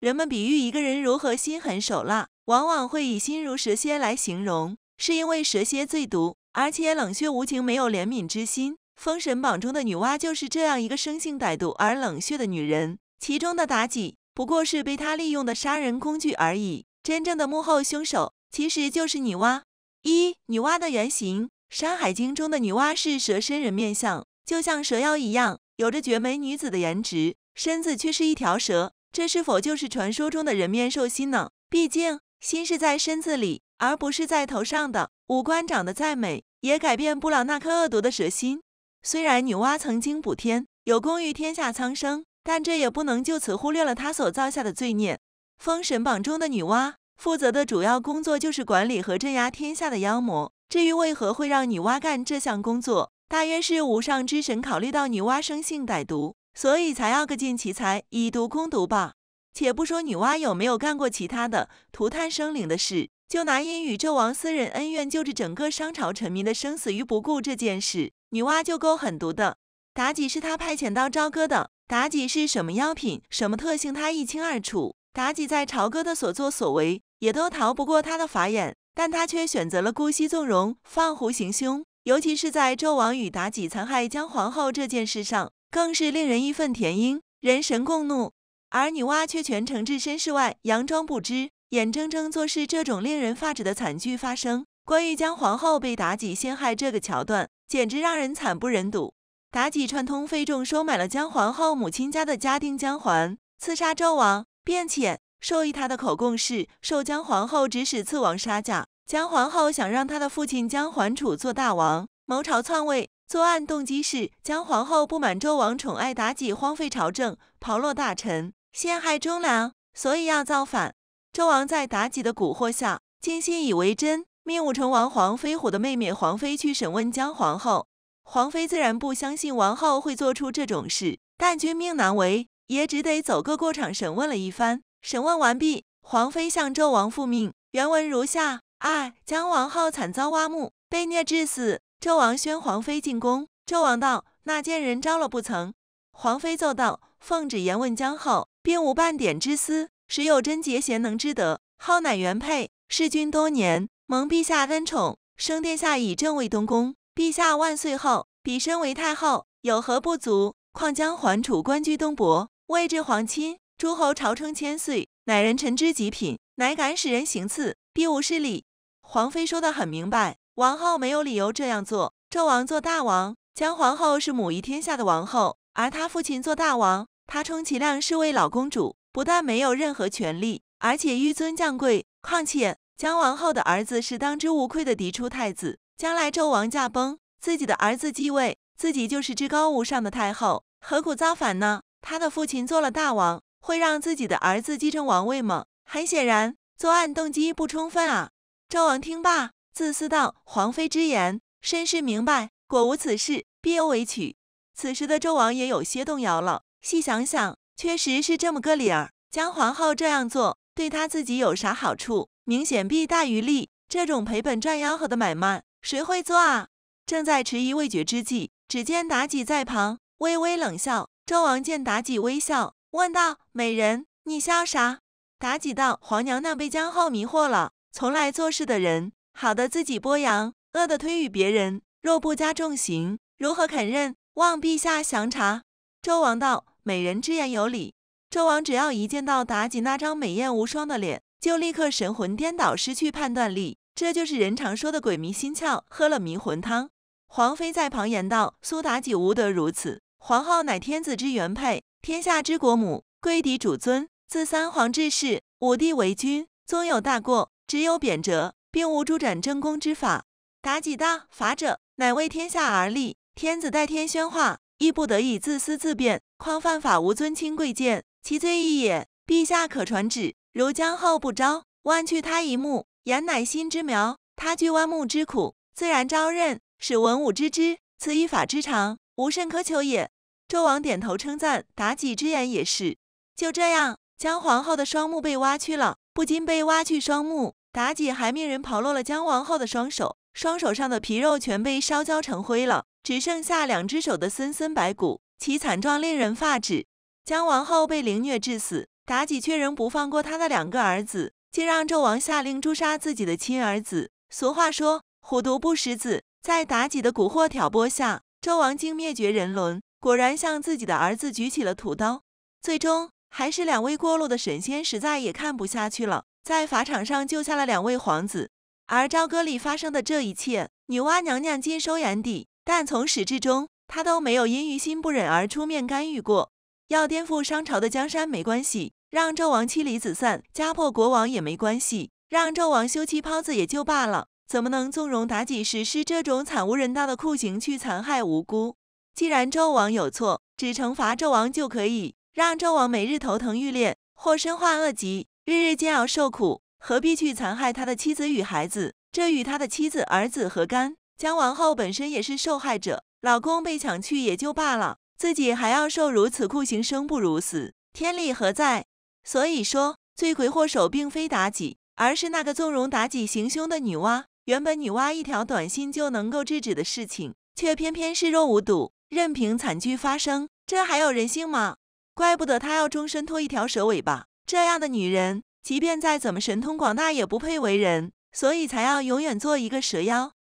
人们比喻一个人如何心狠手辣，往往会以心如蛇蝎来形容，是因为蛇蝎最毒，而且冷血无情，没有怜悯之心。封神榜中的女娲就是这样一个生性歹毒而冷血的女人，其中的妲己不过是被她利用的杀人工具而已。真正的幕后凶手其实就是女娲。一、女娲的原型《山海经》中的女娲是蛇身人面像，就像蛇妖一样，有着绝美女子的颜值，身子却是一条蛇。这是否就是传说中的人面兽心呢？毕竟心是在身子里，而不是在头上的。五官长得再美，也改变不了那颗恶毒的蛇心。虽然女娲曾经补天，有功于天下苍生，但这也不能就此忽略了她所造下的罪孽。封神榜中的女娲负责的主要工作就是管理和镇压天下的妖魔。至于为何会让女娲干这项工作，大约是无上之神考虑到女娲生性歹毒。所以才要各尽其才，以毒攻毒吧。且不说女娲有没有干过其他的涂炭生灵的事，就拿因与纣王私人恩怨，救治整个商朝臣民的生死于不顾这件事，女娲就够狠毒的。妲己是他派遣到朝歌的，妲己是什么药品、什么特性，他一清二楚。妲己在朝歌的所作所为，也都逃不过他的法眼，但他却选择了姑息纵容、放虎行凶。尤其是在纣王与妲己残害姜皇后这件事上，更是令人义愤填膺，人神共怒。而女娲却全程置身事外，佯装不知，眼睁睁坐视这种令人发指的惨剧发生。关于姜皇后被妲己陷害这个桥段，简直让人惨不忍睹。妲己串通费仲，收买了姜皇后母亲家的家丁姜桓，刺杀纣王，并且授意他的口供是受姜皇后指使刺王杀驾。姜皇后想让她的父亲姜桓楚做大王，谋朝篡位。作案动机是姜皇后不满周王宠爱妲己，荒废朝政，抛落大臣，陷害忠良，所以要造反。周王在妲己的蛊惑下，竟信以为真，命武成王黄飞虎的妹妹黄妃去审问姜皇后。黄妃自然不相信王后会做出这种事，但君命难违，也只得走个过场，审问了一番。审问完毕，黄妃向周王复命。原文如下。二，姜王后惨遭挖墓，被虐致死。纣王宣皇妃进宫。纣王道：“那贱人招了不曾？”皇妃奏道：“奉旨言问姜后，并无半点之私，实有贞洁贤能之德。后乃原配，弑君多年，蒙陛下恩宠，升殿下以正位东宫。陛下万岁后，彼身为太后，有何不足？况姜桓楚官居东伯，位至皇亲，诸侯朝称千岁，乃人臣之极品，乃敢使人行刺？”第五是礼，皇妃说的很明白，王后没有理由这样做。纣王做大王，姜皇后是母仪天下的王后，而她父亲做大王，她充其量是位老公主，不但没有任何权利，而且纡尊降贵。况且姜王后的儿子是当之无愧的嫡出太子，将来纣王驾崩，自己的儿子继位，自己就是至高无上的太后，何苦造反呢？他的父亲做了大王，会让自己的儿子继承王位吗？很显然。作案动机不充分啊！周王听罢，自私道：“皇妃之言，深是明白。果无此事，必有委屈。”此时的周王也有些动摇了。细想想，确实是这么个理儿。姜皇后这样做，对他自己有啥好处？明显弊大于利，这种赔本赚吆喝的买卖，谁会做啊？正在迟疑未决之际，只见妲己在旁微微冷笑。周王见妲己微笑，问道：“美人，你笑啥？”妲己道：“皇娘娘被江浩迷惑了，从来做事的人，好的自己剥羊，恶的推与别人。若不加重刑，如何肯认？望陛下详查。”周王道：“美人之言有理。”周王只要一见到妲己那张美艳无双的脸，就立刻神魂颠倒，失去判断力。这就是人常说的鬼迷心窍，喝了迷魂汤。皇妃在旁言道：“苏妲己无德如此，皇后乃天子之原配，天下之国母，贵嫡主尊。”自三皇治世，五帝为君，宗有大过，只有贬谪，并无诸斩、正功之法。妲己大法者，乃为天下而立，天子代天宣化，亦不得以自私自便。况犯法无尊亲贵贱，其罪易也。陛下可传旨，如姜后不招，剜去他一目，言乃心之苗，他惧剜目之苦，自然招认，使文武知之，此一法之长，无甚苛求也。纣王点头称赞，妲己之言也是。就这样。姜皇后的双目被挖去了，不仅被挖去双目，妲己还命人刨落了姜王后的双手，双手上的皮肉全被烧焦成灰了，只剩下两只手的森森白骨，其惨状令人发指。姜王后被凌虐致死，妲己却仍不放过她的两个儿子，竟让纣王下令诛杀自己的亲儿子。俗话说“虎毒不食子”，在妲己的蛊惑挑拨下，纣王竟灭绝人伦，果然向自己的儿子举起了屠刀，最终。还是两位过路的神仙实在也看不下去了，在法场上救下了两位皇子。而朝歌里发生的这一切，女娲娘娘尽收眼底，但从始至终，她都没有因于心不忍而出面干预过。要颠覆商朝的江山没关系，让纣王妻离子散、家破国亡也没关系，让纣王休妻抛子也就罢了，怎么能纵容妲己实施这种惨无人道的酷刑去残害无辜？既然纣王有错，只惩罚纣王就可以。让纣王每日头疼欲裂，或身患恶疾，日日煎熬受苦，何必去残害他的妻子与孩子？这与他的妻子、儿子何干？姜王后本身也是受害者，老公被抢去也就罢了，自己还要受如此酷刑，生不如死，天理何在？所以说，罪魁祸首并非妲己，而是那个纵容妲己行凶的女娲。原本女娲一条短信就能够制止的事情，却偏偏视若无睹，任凭惨剧发生，这还有人性吗？怪不得她要终身拖一条蛇尾巴，这样的女人，即便再怎么神通广大，也不配为人，所以才要永远做一个蛇妖。